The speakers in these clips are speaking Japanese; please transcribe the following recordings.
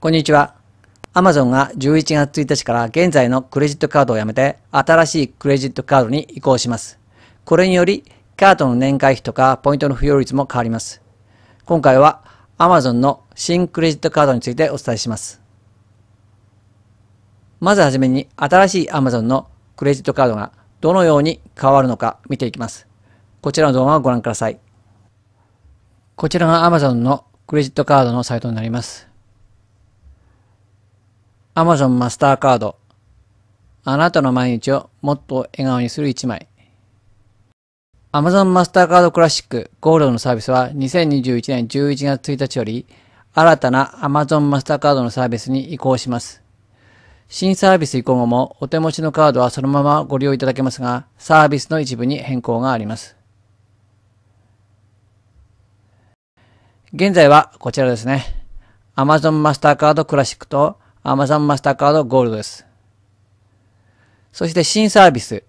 こんにちは。Amazon が11月1日から現在のクレジットカードをやめて新しいクレジットカードに移行します。これによりカードの年会費とかポイントの付与率も変わります。今回は Amazon の新クレジットカードについてお伝えします。まずはじめに新しい Amazon のクレジットカードがどのように変わるのか見ていきます。こちらの動画をご覧ください。こちらが Amazon のクレジットカードのサイトになります。アマゾンマスターカード。あなたの毎日をもっと笑顔にする一枚。アマゾンマスターカードクラシックゴールドのサービスは2021年11月1日より新たなアマゾンマスターカードのサービスに移行します。新サービス移行後もお手持ちのカードはそのままご利用いただけますが、サービスの一部に変更があります。現在はこちらですね。アマゾンマスターカードクラシックとアマゾンマスターカードゴールドです。そして新サービス。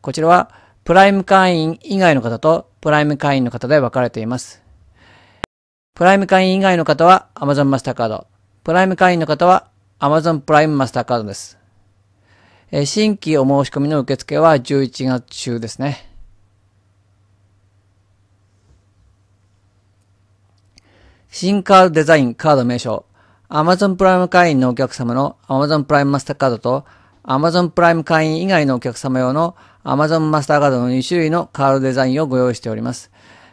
こちらはプライム会員以外の方とプライム会員の方で分かれています。プライム会員以外の方はアマゾンマスターカード。プライム会員の方はアマゾンプライムマスターカードです。新規お申し込みの受付は11月中ですね。新カードデザイン、カード名称。Amazon プライム会員のお客様の Amazon プライムマスターカードと Amazon プライム会員以外のお客様用の Amazon マスターカードの2種類のカードデザインをご用意しております。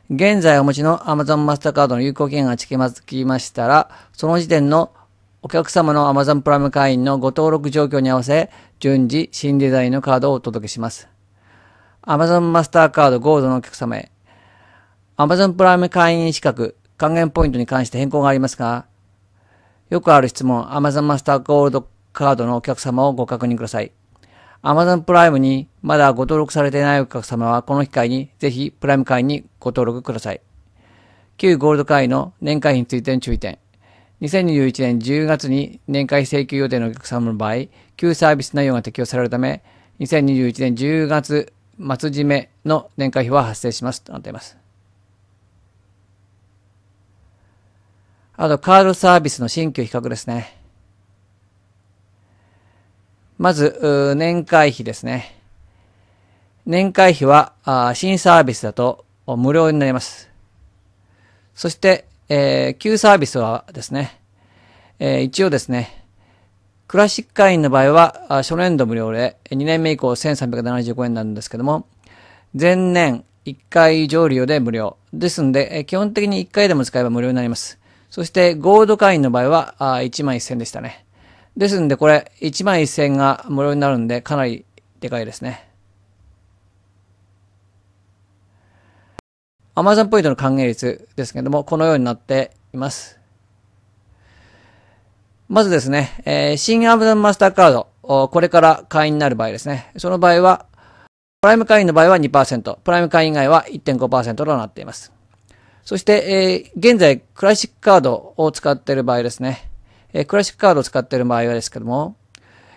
現在お持ちの Amazon マスターカードの有効期限が近づきましたら、その時点のお客様の Amazon プライム会員のご登録状況に合わせ、順次新デザインのカードをお届けします。Amazon マスターカードゴールドのお客様へ、Amazon プライム会員資格、還元ポイントに関して変更がありますが、よくある質問、Amazon マスターゴールドカードのお客様をご確認ください。Amazon プライムにまだご登録されていないお客様は、この機会にぜひプライム会員にご登録ください。旧ゴールド会員の年会費についての注意点。2021年10月に年会請求予定のお客様の場合、旧サービス内容が適用されるため、2021年10月末締めの年会費は発生しますとなっています。あと、カールサービスの新旧比較ですね。まず、年会費ですね。年会費は、新サービスだと無料になります。そして、えー、旧サービスはですね、えー、一応ですね、クラシック会員の場合は、初年度無料で、2年目以降1375円なんですけども、前年1回以上利用で無料。ですので、基本的に1回でも使えば無料になります。そしてゴールド会員の場合はあ1万1000でしたね。ですんでこれ1万1000が無料になるんでかなりでかいですね。アマゾンポイントの還元率ですけれども、このようになっています。まずですね、えー、新アマゾンマスターカード、これから会員になる場合ですね。その場合は、プライム会員の場合は2%、プライム会員以外は1.5%となっています。そして、えー、現在、クラシックカードを使っている場合ですね。えー、クラシックカードを使っている場合はですけども、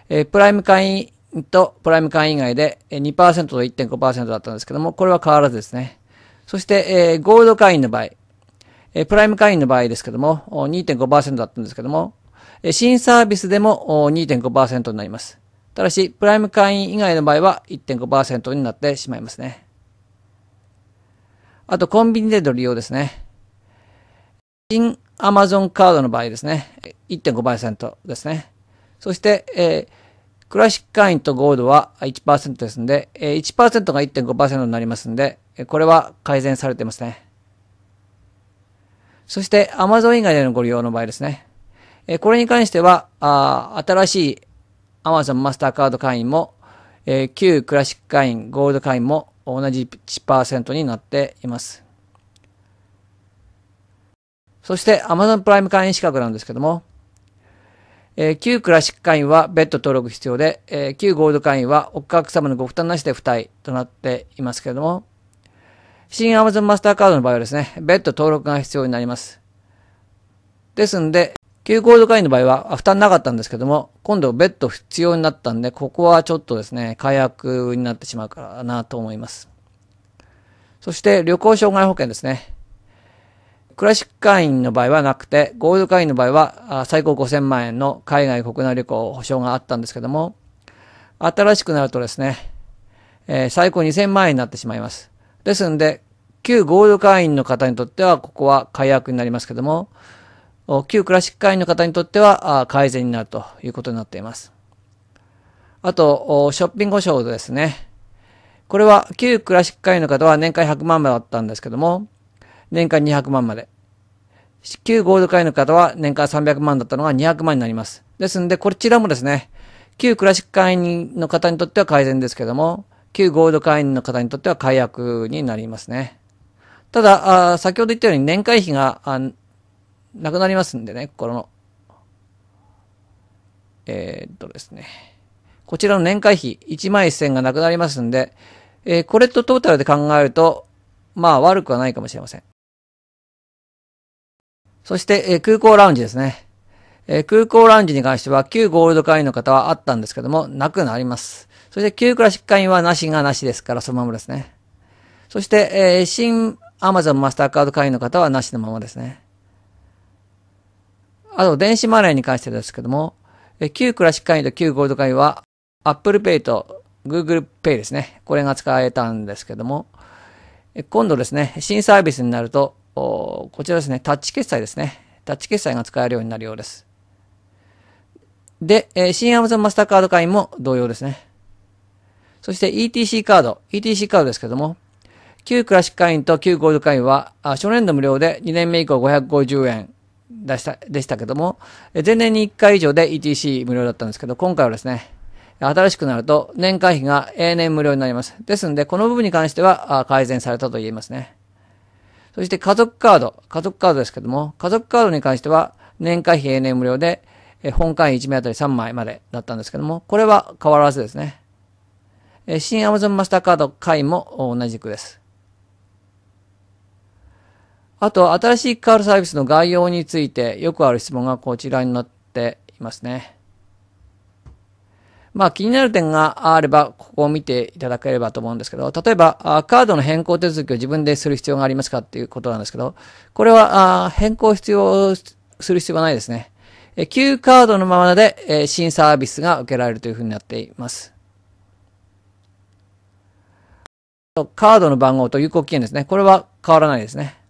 えー、プライム会員とプライム会員以外で2%と1.5%だったんですけども、これは変わらずですね。そして、えー、ゴールド会員の場合、えー、プライム会員の場合ですけども、2.5%だったんですけども、え新サービスでも2.5%になります。ただし、プライム会員以外の場合は1.5%になってしまいますね。あとコンビニでの利用ですね。新アマゾンカードの場合ですね、1.5%ですね。そして、えー、クラシック会員とゴールドは1%ですんで、えー、1%が1.5%になりますんで、これは改善されてますね。そして Amazon 以外でのご利用の場合ですね。えー、これに関しては、あ新しい Amazon マスターカード会員も、えー、旧クラシック会員、ゴールド会員も同じ1%になっています。そして Amazon プライム会員資格なんですけども、えー、旧クラシック会員は別途登録必要で、えー、旧ゴールド会員はお客様のご負担なしで付帯となっていますけれども、新 Amazon マスターカードの場合はですね、別途登録が必要になります。ですんで、旧ゴールド会員の場合は、負担なかったんですけども、今度ベッド必要になったんで、ここはちょっとですね、解約になってしまうからなと思います。そして、旅行障害保険ですね。クラシック会員の場合はなくて、ゴールド会員の場合は、最高5000万円の海外国内旅行保証があったんですけども、新しくなるとですね、えー、最高2000万円になってしまいます。ですんで、旧ゴールド会員の方にとっては、ここは解約になりますけども、旧クラシック会員の方にとっては改善になるということになっています。あと、ショッピング証ですね。これは旧クラシック会員の方は年間100万まであったんですけども、年間200万まで。旧ゴールド会員の方は年間300万だったのが200万になります。ですので、こちらもですね、旧クラシック会員の方にとっては改善ですけども、旧ゴールド会員の方にとっては解約になりますね。ただ、先ほど言ったように年会費がなくなりますんでね、この、えー、っとですね、こちらの年会費1万1000がなくなりますんで、えー、これとトータルで考えると、まあ悪くはないかもしれません。そして、えー、空港ラウンジですね。えー、空港ラウンジに関しては、旧ゴールド会員の方はあったんですけども、なくなります。そして、旧クラシック会員はなしがなしですから、そのままですね。そして、えー、新 Amazon マスターカード会員の方はなしのままですね。あと、電子マネーに関してですけども、旧クラシック会員と旧ゴールド会員は、Apple Pay と Google Pay ですね。これが使えたんですけども、今度ですね、新サービスになると、こちらですね、タッチ決済ですね。タッチ決済が使えるようになるようです。で、新 Amazon マスターカード会員も同様ですね。そして ETC カード、ETC カードですけども、旧クラシック会員と旧ゴールド会員は、初年度無料で2年目以降550円、でした、でしたけども、前年に1回以上で ETC 無料だったんですけど、今回はですね、新しくなると年会費が永年無料になります。ですので、この部分に関しては改善されたと言えますね。そして家族カード、家族カードですけども、家族カードに関しては年会費永年無料で、本会員1名あたり3枚までだったんですけども、これは変わらずですね。新 Amazon マスターカード会員も同じくです。あと、新しいカールサービスの概要について、よくある質問がこちらになっていますね。まあ、気になる点があれば、ここを見ていただければと思うんですけど、例えば、カードの変更手続きを自分でする必要がありますかっていうことなんですけど、これは、変更必要、する必要はないですね。旧カードのままで新サービスが受けられるというふうになっています。カードの番号と有効期限ですね。これは変わらないですね。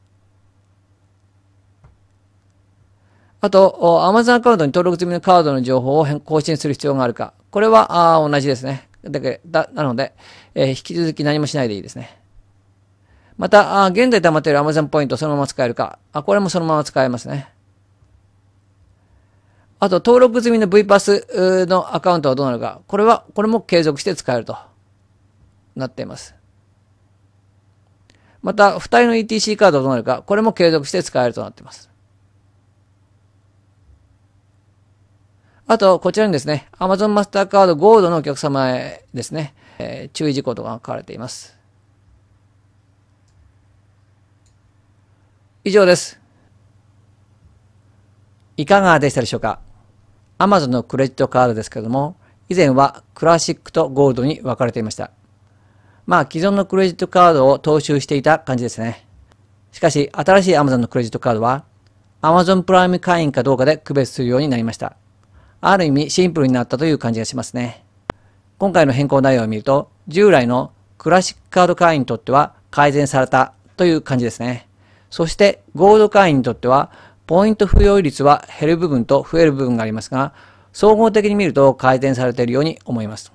あと、Amazon アカウントに登録済みのカードの情報を更新する必要があるか。これは、あ同じですね。だけだなので、えー、引き続き何もしないでいいですね。また、あ現在溜まっている Amazon ポイントをそのまま使えるか。あ、これもそのまま使えますね。あと、登録済みの V パスのアカウントはどうなるか。これは、これも継続して使えるとなっています。また、二人の ETC カードはどうなるか。これも継続して使えるとなっています。あと、こちらにですね、Amazon マスターカードゴールドのお客様へですね、えー、注意事項とか書かれています。以上です。いかがでしたでしょうか ?Amazon のクレジットカードですけれども、以前はクラシックとゴールドに分かれていました。まあ、既存のクレジットカードを踏襲していた感じですね。しかし、新しい Amazon のクレジットカードは、Amazon プライム会員かどうかで区別するようになりました。ある意味シンプルになったという感じがしますね。今回の変更内容を見ると、従来のクラシックカード会員にとっては改善されたという感じですね。そしてゴールド会員にとっては、ポイント付与率は減る部分と増える部分がありますが、総合的に見ると改善されているように思います。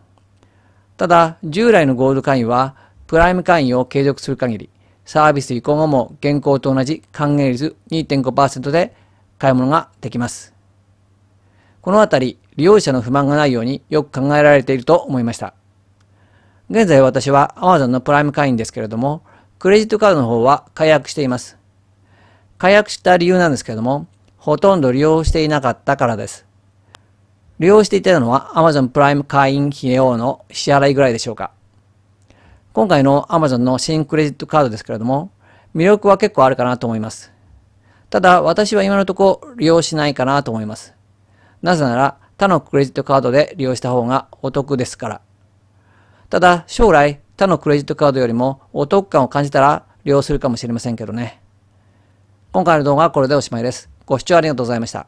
ただ、従来のゴールド会員は、プライム会員を継続する限り、サービス移行後も現行と同じ還元率2.5%で買い物ができます。このあたり、利用者の不満がないようによく考えられていると思いました。現在私は Amazon のプライム会員ですけれども、クレジットカードの方は解約しています。解約した理由なんですけれども、ほとんど利用していなかったからです。利用していたのは Amazon プライム会員費用の支払いぐらいでしょうか。今回の Amazon の新クレジットカードですけれども、魅力は結構あるかなと思います。ただ、私は今のところ利用しないかなと思います。なぜなら他のクレジットカードで利用した方がお得ですから。ただ将来他のクレジットカードよりもお得感を感じたら利用するかもしれませんけどね。今回の動画はこれでおしまいです。ご視聴ありがとうございました。